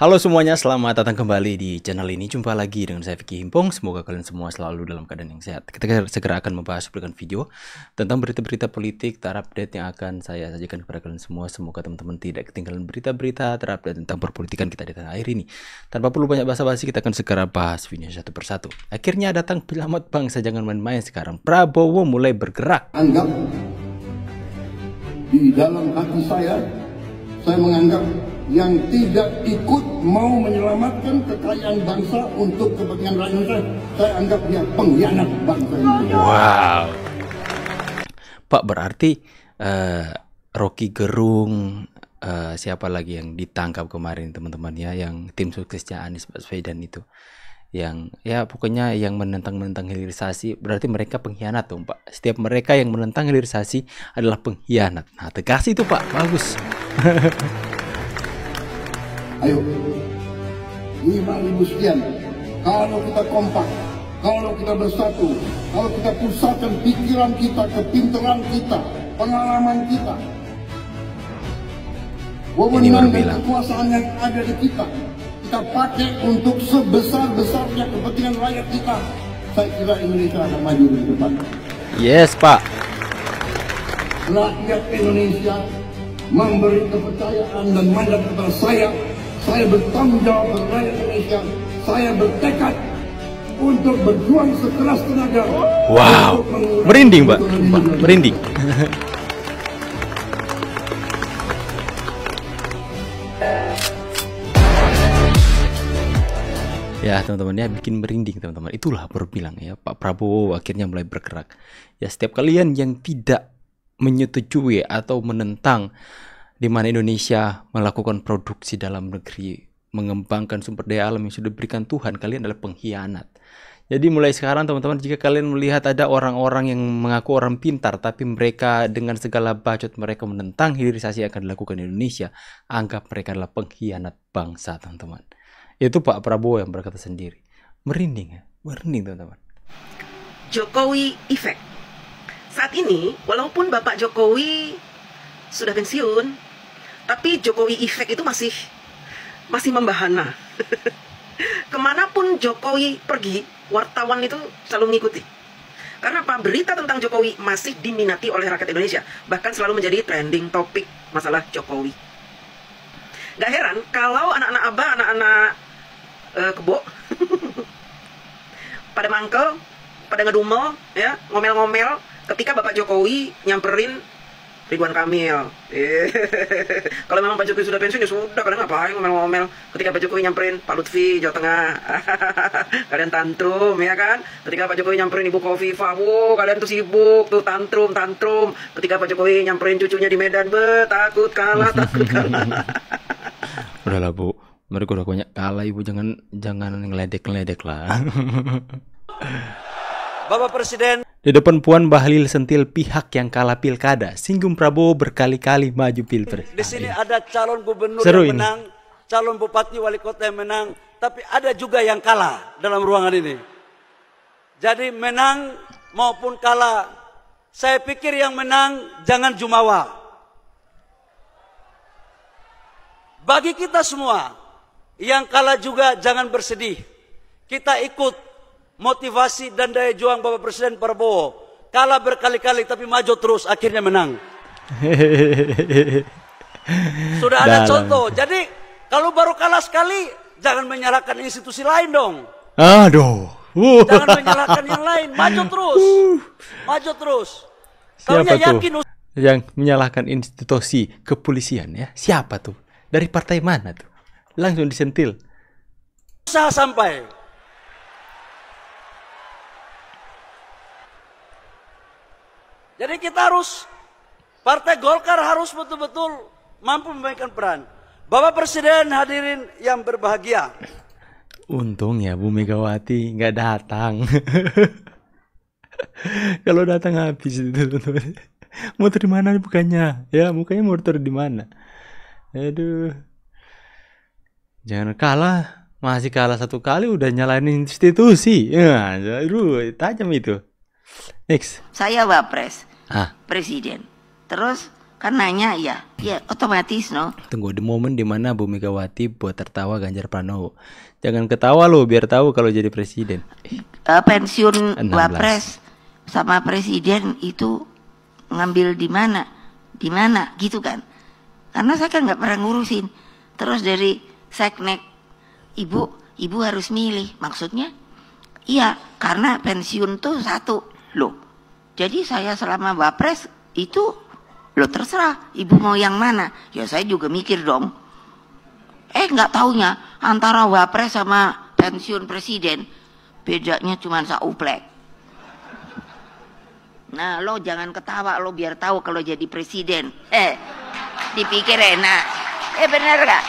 Halo semuanya, selamat datang kembali di channel ini. Jumpa lagi dengan saya Vicky Himpong. Semoga kalian semua selalu dalam keadaan yang sehat. Kita segera akan membahas berikan video tentang berita-berita politik terupdate yang akan saya sajikan kepada kalian semua. Semoga teman-teman tidak ketinggalan berita-berita terupdate tentang perpolitikan kita di tanah air ini. Tanpa perlu banyak basa-basi, kita akan segera bahas video satu persatu. Akhirnya datang penyelamat bangsa jangan main-main sekarang. Prabowo mulai bergerak. Anggap di dalam hati saya, saya menganggap yang tidak ikut mau menyelamatkan kekayaan bangsa untuk kepentingan rakyat saya, saya anggap dia pengkhianat bangsa ini. Wow. Pak berarti uh, Rocky Gerung uh, siapa lagi yang ditangkap kemarin teman-teman ya yang tim suksesnya Anies Baswedan itu yang ya pokoknya yang menentang menentang hilirisasi berarti mereka pengkhianat tuh pak setiap mereka yang menentang hilirisasi adalah pengkhianat nah tegas itu pak bagus Ayo. 5.000 sekian. Kalau kita kompak, kalau kita bersatu, kalau kita pusatkan pikiran kita, kepintaran kita, pengalaman kita, wewenang dan kekuasaan yang ada di kita, kita pakai untuk sebesar-besarnya kepentingan rakyat kita, saya kira Indonesia akan maju di depan. Yes, Pak. Rakyat Indonesia memberi kepercayaan dan mandat kepada saya saya bertanggung jawab dengan rakyat Indonesia. Saya bertekad untuk berjuang sekeras tenaga. Wow, merinding, Pak. Merinding. Ya teman-teman ya bikin merinding teman-teman itulah baru bilang ya Pak Prabowo akhirnya mulai bergerak ya setiap kalian yang tidak menyetujui atau menentang di mana Indonesia melakukan produksi dalam negeri, mengembangkan sumber daya alam yang sudah diberikan Tuhan, kalian adalah pengkhianat. Jadi mulai sekarang teman-teman jika kalian melihat ada orang-orang yang mengaku orang pintar tapi mereka dengan segala bacot mereka menentang hilirisasi yang akan dilakukan di Indonesia, anggap mereka adalah pengkhianat bangsa teman-teman. Itu Pak Prabowo yang berkata sendiri. Merinding ya, merinding teman-teman. Jokowi effect. Saat ini walaupun Bapak Jokowi sudah pensiun, tapi Jokowi efek itu masih masih membahana. Kemanapun Jokowi pergi, wartawan itu selalu mengikuti. Karena apa? Berita tentang Jokowi masih diminati oleh rakyat Indonesia. Bahkan selalu menjadi trending topik masalah Jokowi. Gak heran kalau anak-anak abah, anak-anak uh, kebo, pada mangkel, pada ngedumel, ya, ngomel-ngomel, ketika Bapak Jokowi nyamperin Ridwan Kamil. Eh. Kalau memang Pak Jokowi sudah pensiun ya sudah, kalian ngapain ngomel-ngomel ketika Pak Jokowi nyamperin Pak Lutfi Jawa Tengah. kalian tantrum ya kan? Ketika Pak Jokowi nyamperin Ibu Kofifa, wow, kalian tuh sibuk tuh tantrum tantrum. Ketika Pak Jokowi nyamperin cucunya di Medan, be takut kalah, takut kalah. Udahlah Bu, mereka udah banyak kalah Ibu jangan jangan ngeledek-ngeledek lah. Bapak Presiden. Di depan Puan Bahlil sentil pihak yang kalah pilkada, singgung Prabowo berkali-kali maju pilpres. Di sini ah, ada calon gubernur Seru yang ini. menang, calon bupati wali kota yang menang, tapi ada juga yang kalah dalam ruangan ini. Jadi menang maupun kalah, saya pikir yang menang jangan jumawa. Bagi kita semua, yang kalah juga jangan bersedih. Kita ikut motivasi dan daya juang Bapak Presiden Prabowo. Kalah berkali-kali tapi maju terus akhirnya menang. Sudah ada contoh. Jadi kalau baru kalah sekali jangan menyalahkan institusi lain dong. Aduh. Jangan menyalahkan yang lain. Maju terus. Maju terus. Siapa Kau yakin tuh yang menyalahkan institusi kepolisian ya? Siapa tuh? Dari partai mana tuh? Langsung disentil. Usaha sampai Jadi kita harus, Partai Golkar harus betul-betul mampu memainkan peran. Bapak Presiden hadirin yang berbahagia. Untung ya Bu Megawati nggak datang. Kalau datang habis itu teman-teman. di mana bukannya? Ya, mukanya mau di mana? Aduh. Jangan kalah, masih kalah satu kali udah nyalain institusi. Ya, aduh, tajam itu. Next. Saya Wapres ah. presiden. Terus karenanya ya, ya otomatis no. Tunggu the momen dimana Bu Megawati buat tertawa Ganjar Pranowo. Jangan ketawa lo biar tahu kalau jadi presiden. Uh, pensiun wapres sama presiden itu ngambil di mana, di mana gitu kan? Karena saya kan nggak pernah ngurusin. Terus dari seknek ibu, ibu harus milih. Maksudnya, iya karena pensiun tuh satu loh jadi saya selama wapres itu lo terserah ibu mau yang mana. Ya saya juga mikir dong. Eh nggak taunya antara Wapres sama pensiun presiden bedanya cuma sauplek. Nah lo jangan ketawa lo biar tahu kalau jadi presiden. Eh dipikir enak. Eh bener gak?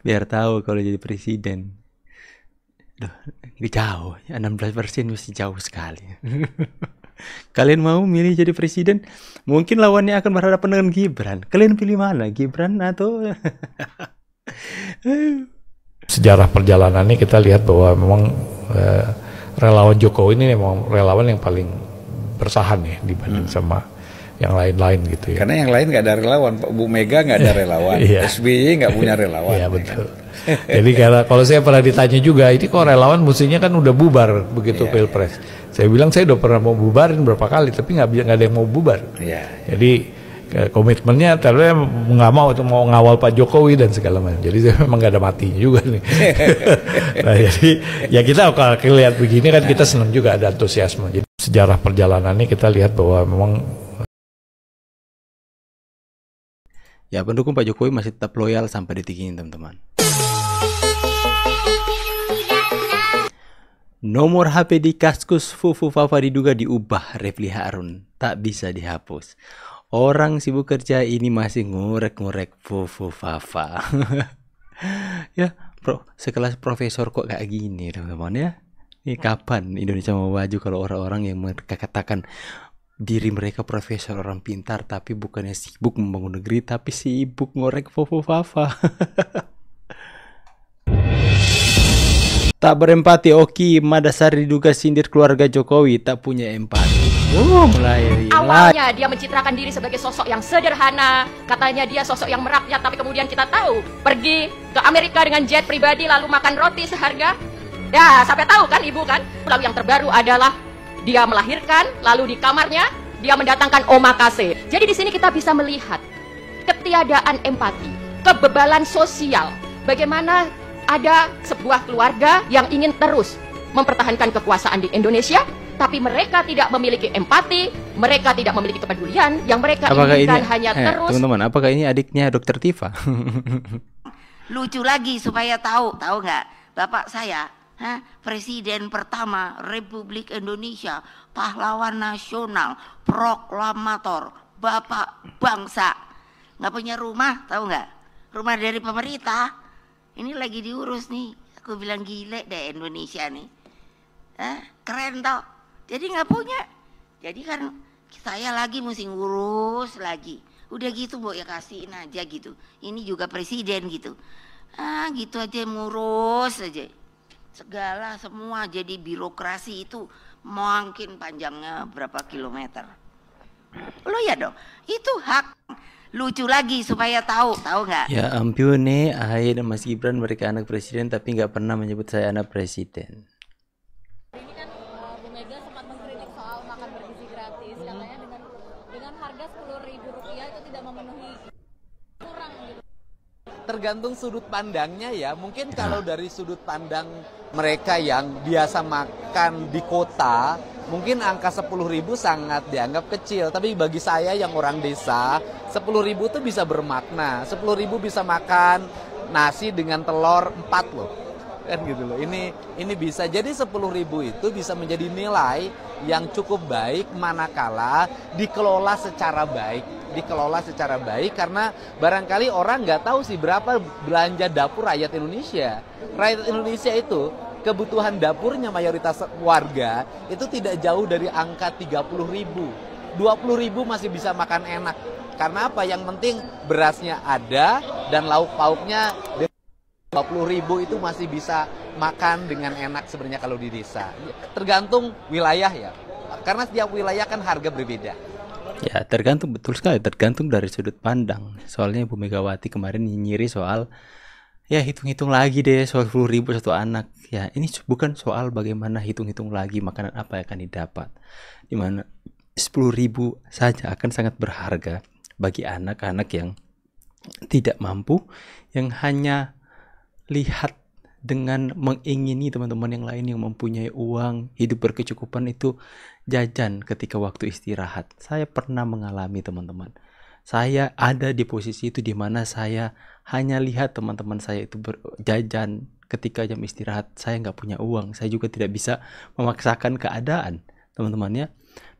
Biar tahu kalau jadi presiden. Duh, jauh, 16 persen masih jauh sekali. Kalian mau milih jadi presiden? Mungkin lawannya akan berhadapan dengan Gibran. Kalian pilih mana, Gibran atau? Sejarah perjalanan perjalanannya kita lihat bahwa memang eh, relawan Jokowi ini memang relawan yang paling bersahan ya dibanding hmm. sama yang lain-lain gitu ya. Karena yang lain nggak ada relawan, Bu Mega nggak ada relawan, iya. SBY nggak punya relawan. Iya betul. Kan? Jadi karena kalau saya pernah ditanya juga, ini kok relawan mestinya kan udah bubar begitu yeah, iya. pilpres. Yeah. Saya bilang saya udah pernah mau bubarin berapa kali, tapi nggak ada yang mau bubar. Yeah, iya. Jadi komitmennya terus nggak mau mau ngawal Pak Jokowi dan segala macam. Jadi saya memang nggak ada matinya juga nih. nah jadi ya kita kalau lihat begini kan kita senang juga ada antusiasme. Jadi sejarah perjalanannya kita lihat bahwa memang Ya pendukung Pak Jokowi masih tetap loyal sampai detik ini teman-teman. Nomor HP di Kaskus Fufu Fafa diduga diubah Refli Harun. Tak bisa dihapus. Orang sibuk kerja ini masih ngorek-ngorek Fufu Fafa. ya, bro, sekelas profesor kok kayak gini teman-teman ya. Ini ya. kapan Indonesia mau maju kalau orang-orang yang mereka katakan diri mereka profesor orang pintar tapi bukannya sibuk membangun negeri tapi sibuk ngorek Fufu Fafa. Tak berempati Oki, Madasari diduga sindir keluarga Jokowi tak punya empati. Oh, mulai, Awalnya dia mencitrakan diri sebagai sosok yang sederhana, katanya dia sosok yang merakyat, tapi kemudian kita tahu pergi ke Amerika dengan jet pribadi lalu makan roti seharga. Ya, sampai tahu kan ibu kan? Lalu yang terbaru adalah dia melahirkan, lalu di kamarnya dia mendatangkan omakase. Jadi di sini kita bisa melihat ketiadaan empati, kebebalan sosial, bagaimana ada sebuah keluarga yang ingin terus mempertahankan kekuasaan di Indonesia, tapi mereka tidak memiliki empati, mereka tidak memiliki kepedulian, yang mereka apakah inginkan ini, hanya eh, terus. Teman-teman, apakah ini adiknya Dokter Tifa? Lucu lagi supaya tahu, tahu nggak, bapak saya, ha, presiden pertama Republik Indonesia, pahlawan nasional, proklamator, bapak bangsa, nggak punya rumah, tahu nggak? Rumah dari pemerintah, ini lagi diurus nih aku bilang gile deh Indonesia nih Hah? keren tau jadi nggak punya jadi kan saya lagi mesti ngurus lagi udah gitu bu ya kasihin aja gitu ini juga presiden gitu ah gitu aja ngurus aja segala semua jadi birokrasi itu mungkin panjangnya berapa kilometer lo ya dong itu hak lucu lagi supaya tahu tahu nggak ya ampun nih Ahy dan Mas Gibran mereka anak presiden tapi nggak pernah menyebut saya anak presiden ini kan eh, Bu Mega sempat mengkritik soal makan bergizi gratis hmm. dengan dengan harga sepuluh ribu itu tidak memenuhi gitu. tergantung sudut pandangnya ya mungkin ya. kalau dari sudut pandang mereka yang biasa makan di kota mungkin angka sepuluh ribu sangat dianggap kecil, tapi bagi saya yang orang desa, sepuluh ribu tuh bisa bermakna. Sepuluh ribu bisa makan nasi dengan telur 4 loh. Kan gitu loh. Ini ini bisa jadi sepuluh ribu itu bisa menjadi nilai yang cukup baik manakala dikelola secara baik dikelola secara baik karena barangkali orang nggak tahu sih berapa belanja dapur rakyat Indonesia rakyat Indonesia itu kebutuhan dapurnya mayoritas warga itu tidak jauh dari angka 30 ribu. 20 ribu masih bisa makan enak. Karena apa? Yang penting berasnya ada dan lauk pauknya 20 ribu itu masih bisa makan dengan enak sebenarnya kalau di desa. Tergantung wilayah ya. Karena setiap wilayah kan harga berbeda. Ya, tergantung betul sekali, tergantung dari sudut pandang. Soalnya Bu Megawati kemarin nyinyiri soal ya hitung-hitung lagi deh soal puluh ribu satu anak ya ini bukan soal bagaimana hitung-hitung lagi makanan apa yang akan didapat dimana sepuluh ribu saja akan sangat berharga bagi anak-anak yang tidak mampu yang hanya lihat dengan mengingini teman-teman yang lain yang mempunyai uang hidup berkecukupan itu jajan ketika waktu istirahat saya pernah mengalami teman-teman saya ada di posisi itu di mana saya hanya lihat teman-teman saya itu berjajan ketika jam istirahat saya nggak punya uang saya juga tidak bisa memaksakan keadaan teman-temannya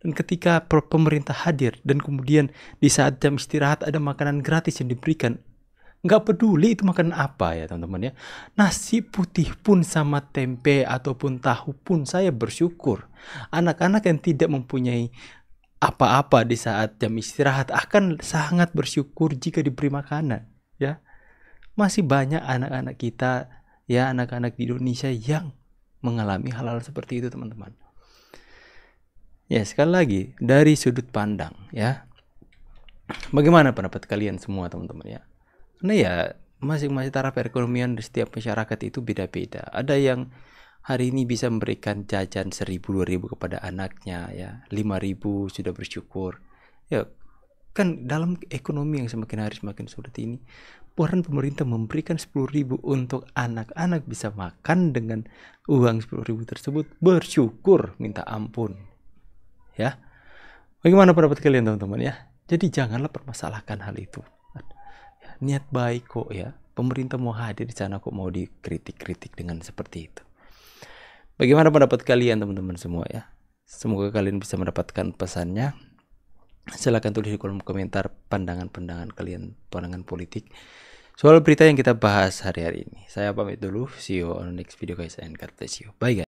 dan ketika pemerintah hadir dan kemudian di saat jam istirahat ada makanan gratis yang diberikan nggak peduli itu makanan apa ya teman temannya nasi putih pun sama tempe ataupun tahu pun saya bersyukur anak-anak yang tidak mempunyai apa-apa di saat jam istirahat akan sangat bersyukur jika diberi makanan masih banyak anak-anak kita ya anak-anak di Indonesia yang mengalami hal-hal seperti itu teman-teman. Ya sekali lagi dari sudut pandang ya bagaimana pendapat kalian semua teman-teman ya? Karena ya masing-masing taraf perekonomian di setiap masyarakat itu beda-beda. Ada yang hari ini bisa memberikan jajan seribu dua ribu kepada anaknya ya lima ribu sudah bersyukur ya kan dalam ekonomi yang semakin hari semakin sulit ini peran pemerintah memberikan 10 ribu untuk anak-anak bisa makan dengan uang 10 ribu tersebut bersyukur minta ampun ya bagaimana pendapat kalian teman-teman ya jadi janganlah permasalahkan hal itu ya, niat baik kok ya pemerintah mau hadir di sana kok mau dikritik-kritik dengan seperti itu bagaimana pendapat kalian teman-teman semua ya semoga kalian bisa mendapatkan pesannya silahkan tulis di kolom komentar pandangan-pandangan kalian, pandangan politik soal berita yang kita bahas hari-hari ini. Saya pamit dulu, see you on the next video guys and God bless you. Bye guys.